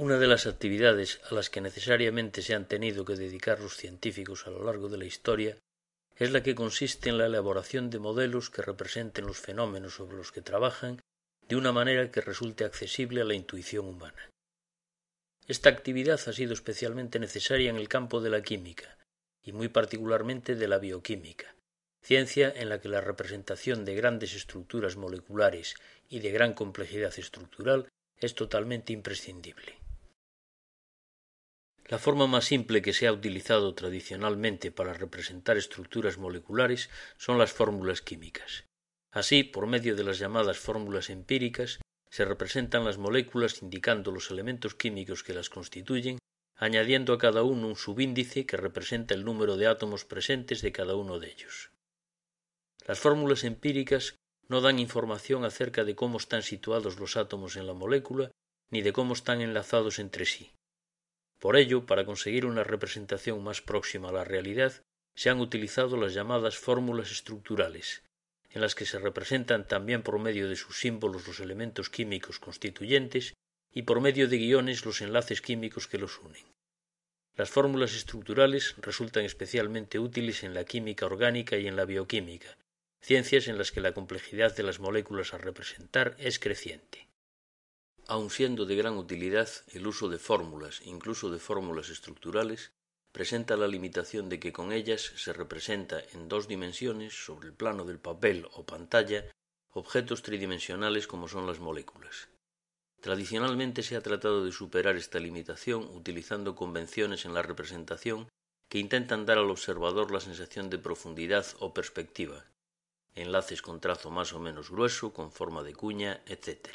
Una de las actividades a las que necesariamente se han tenido que dedicar los científicos a lo largo de la historia es la que consiste en la elaboración de modelos que representen los fenómenos sobre los que trabajan de una manera que resulte accesible a la intuición humana. Esta actividad ha sido especialmente necesaria en el campo de la química, y muy particularmente de la bioquímica, ciencia en la que la representación de grandes estructuras moleculares y de gran complejidad estructural es totalmente imprescindible. La forma más simple que se ha utilizado tradicionalmente para representar estructuras moleculares son las fórmulas químicas. Así, por medio de las llamadas fórmulas empíricas, se representan las moléculas indicando los elementos químicos que las constituyen, añadiendo a cada uno un subíndice que representa el número de átomos presentes de cada uno de ellos. Las fórmulas empíricas no dan información acerca de cómo están situados los átomos en la molécula ni de cómo están enlazados entre sí. Por ello, para conseguir una representación más próxima a la realidad, se han utilizado las llamadas fórmulas estructurales, en las que se representan también por medio de sus símbolos los elementos químicos constituyentes y por medio de guiones los enlaces químicos que los unen. Las fórmulas estructurales resultan especialmente útiles en la química orgánica y en la bioquímica, ciencias en las que la complejidad de las moléculas a representar es creciente aun siendo de gran utilidad el uso de fórmulas, incluso de fórmulas estructurales, presenta la limitación de que con ellas se representa en dos dimensiones, sobre el plano del papel o pantalla, objetos tridimensionales como son las moléculas. Tradicionalmente se ha tratado de superar esta limitación utilizando convenciones en la representación que intentan dar al observador la sensación de profundidad o perspectiva, enlaces con trazo más o menos grueso, con forma de cuña, etc.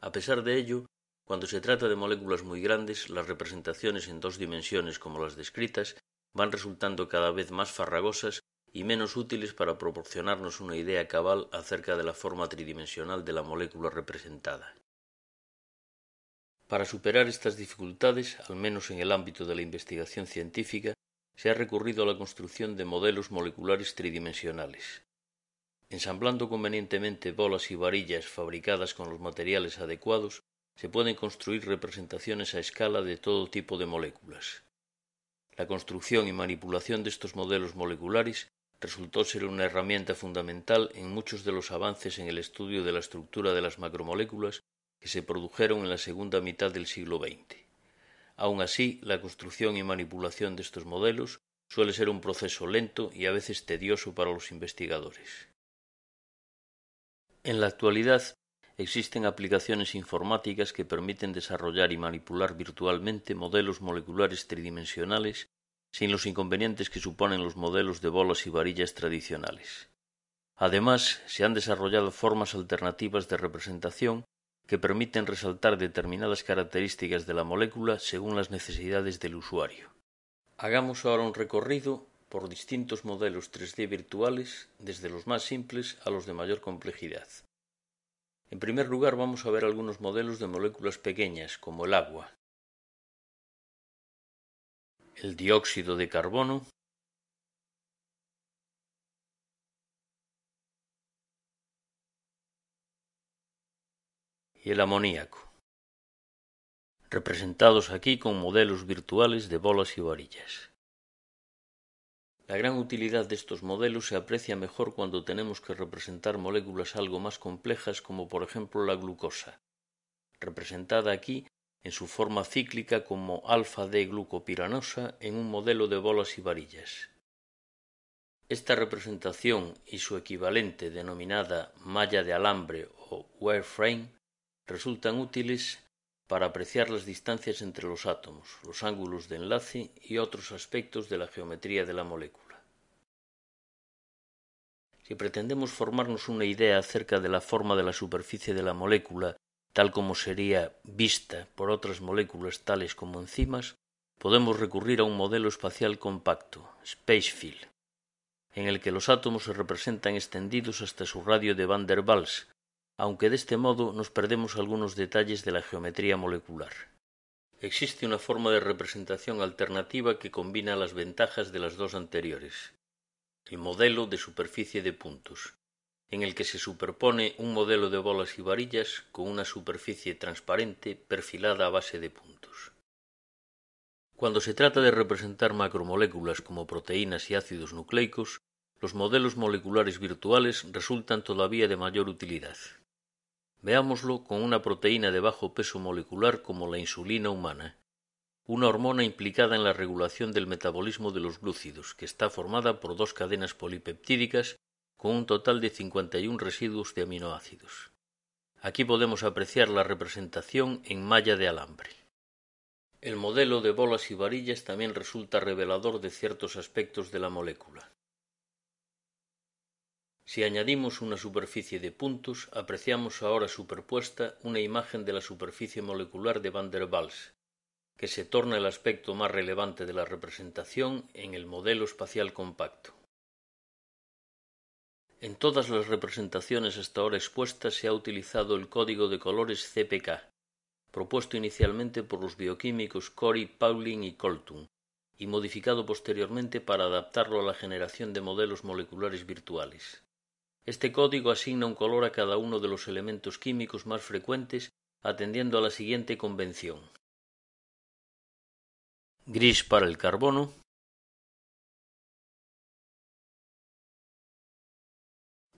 A pesar de ello, cuando se trata de moléculas muy grandes, las representaciones en dos dimensiones como las descritas van resultando cada vez más farragosas y menos útiles para proporcionarnos una idea cabal acerca de la forma tridimensional de la molécula representada. Para superar estas dificultades, al menos en el ámbito de la investigación científica, se ha recurrido a la construcción de modelos moleculares tridimensionales. Ensamblando convenientemente bolas y varillas fabricadas con los materiales adecuados, se pueden construir representaciones a escala de todo tipo de moléculas. La construcción y manipulación de estos modelos moleculares resultó ser una herramienta fundamental en muchos de los avances en el estudio de la estructura de las macromoléculas que se produjeron en la segunda mitad del siglo XX. Aun así, la construcción y manipulación de estos modelos suele ser un proceso lento y a veces tedioso para los investigadores. En la actualidad existen aplicaciones informáticas que permiten desarrollar y manipular virtualmente modelos moleculares tridimensionales sin los inconvenientes que suponen los modelos de bolas y varillas tradicionales. Además, se han desarrollado formas alternativas de representación que permiten resaltar determinadas características de la molécula según las necesidades del usuario. Hagamos ahora un recorrido por distintos modelos 3D virtuales, desde los más simples a los de mayor complejidad. En primer lugar vamos a ver algunos modelos de moléculas pequeñas, como el agua, el dióxido de carbono, y el amoníaco, representados aquí con modelos virtuales de bolas y varillas. La gran utilidad de estos modelos se aprecia mejor cuando tenemos que representar moléculas algo más complejas como por ejemplo la glucosa, representada aquí en su forma cíclica como alfa D glucopiranosa en un modelo de bolas y varillas. Esta representación y su equivalente denominada malla de alambre o wireframe resultan útiles para apreciar las distancias entre los átomos, los ángulos de enlace y otros aspectos de la geometría de la molécula. Si pretendemos formarnos una idea acerca de la forma de la superficie de la molécula, tal como sería vista por otras moléculas tales como enzimas, podemos recurrir a un modelo espacial compacto, Spacefield, en el que los átomos se representan extendidos hasta su radio de Van der Waals, aunque de este modo nos perdemos algunos detalles de la geometría molecular. Existe una forma de representación alternativa que combina las ventajas de las dos anteriores, el modelo de superficie de puntos, en el que se superpone un modelo de bolas y varillas con una superficie transparente perfilada a base de puntos. Cuando se trata de representar macromoléculas como proteínas y ácidos nucleicos, los modelos moleculares virtuales resultan todavía de mayor utilidad. Veámoslo con una proteína de bajo peso molecular como la insulina humana, una hormona implicada en la regulación del metabolismo de los glúcidos, que está formada por dos cadenas polipeptídicas con un total de 51 residuos de aminoácidos. Aquí podemos apreciar la representación en malla de alambre. El modelo de bolas y varillas también resulta revelador de ciertos aspectos de la molécula. Si añadimos una superficie de puntos, apreciamos ahora superpuesta una imagen de la superficie molecular de van der Waals, que se torna el aspecto más relevante de la representación en el modelo espacial compacto. En todas las representaciones hasta ahora expuestas se ha utilizado el código de colores CPK, propuesto inicialmente por los bioquímicos Corey, Pauling y Colton, y modificado posteriormente para adaptarlo a la generación de modelos moleculares virtuales. Este código asigna un color a cada uno de los elementos químicos más frecuentes atendiendo a la siguiente convención. Gris para el carbono,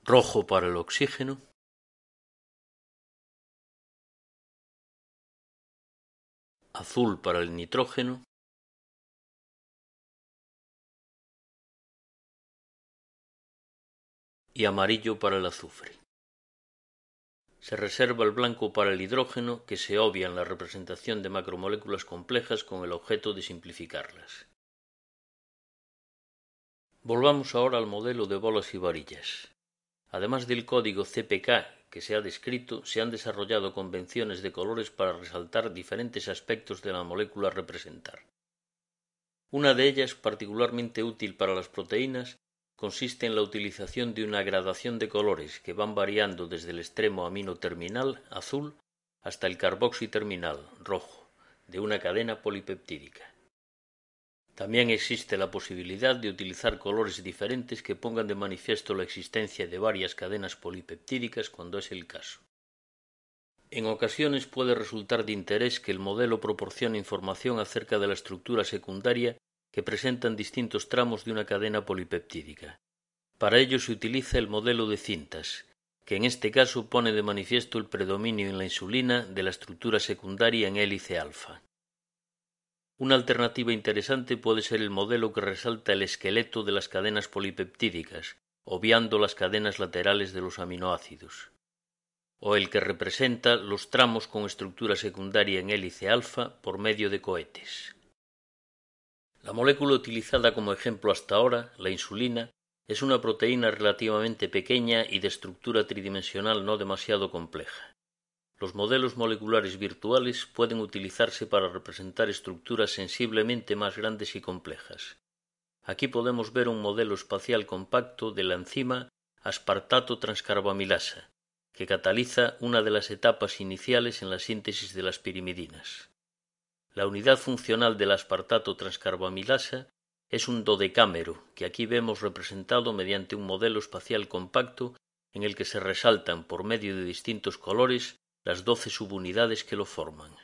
rojo para el oxígeno, azul para el nitrógeno, y amarillo para el azufre. Se reserva el blanco para el hidrógeno, que se obvia en la representación de macromoléculas complejas con el objeto de simplificarlas. Volvamos ahora al modelo de bolas y varillas. Además del código CPK que se ha descrito, se han desarrollado convenciones de colores para resaltar diferentes aspectos de la molécula a representar. Una de ellas, particularmente útil para las proteínas, consiste en la utilización de una gradación de colores que van variando desde el extremo amino terminal, azul, hasta el carboxi terminal, rojo, de una cadena polipeptídica. También existe la posibilidad de utilizar colores diferentes que pongan de manifiesto la existencia de varias cadenas polipeptídicas cuando es el caso. En ocasiones puede resultar de interés que el modelo proporcione información acerca de la estructura secundaria que presentan distintos tramos de una cadena polipeptídica. Para ello se utiliza el modelo de cintas, que en este caso pone de manifiesto el predominio en la insulina de la estructura secundaria en hélice alfa. Una alternativa interesante puede ser el modelo que resalta el esqueleto de las cadenas polipeptídicas, obviando las cadenas laterales de los aminoácidos, o el que representa los tramos con estructura secundaria en hélice alfa por medio de cohetes. La molécula utilizada como ejemplo hasta ahora, la insulina, es una proteína relativamente pequeña y de estructura tridimensional no demasiado compleja. Los modelos moleculares virtuales pueden utilizarse para representar estructuras sensiblemente más grandes y complejas. Aquí podemos ver un modelo espacial compacto de la enzima aspartato transcarbamilasa, que cataliza una de las etapas iniciales en la síntesis de las pirimidinas. La unidad funcional del aspartato transcarbamilasa es un dodecámero, que aquí vemos representado mediante un modelo espacial compacto en el que se resaltan por medio de distintos colores las doce subunidades que lo forman.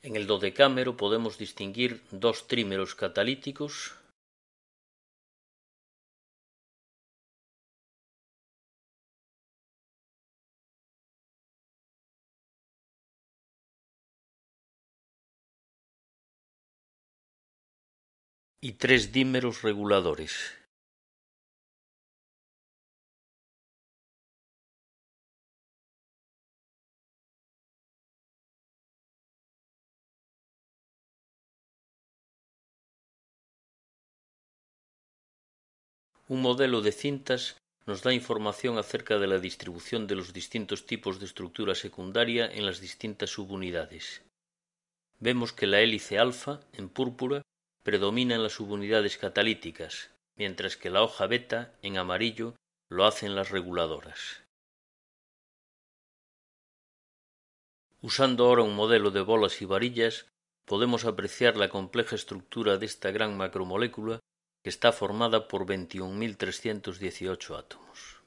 En el dodecámero podemos distinguir dos trímeros catalíticos, y tres dímeros reguladores. Un modelo de cintas nos da información acerca de la distribución de los distintos tipos de estructura secundaria en las distintas subunidades. Vemos que la hélice alfa, en púrpura, predominan las subunidades catalíticas, mientras que la hoja beta, en amarillo, lo hacen las reguladoras. Usando ahora un modelo de bolas y varillas, podemos apreciar la compleja estructura de esta gran macromolécula que está formada por 21.318 átomos.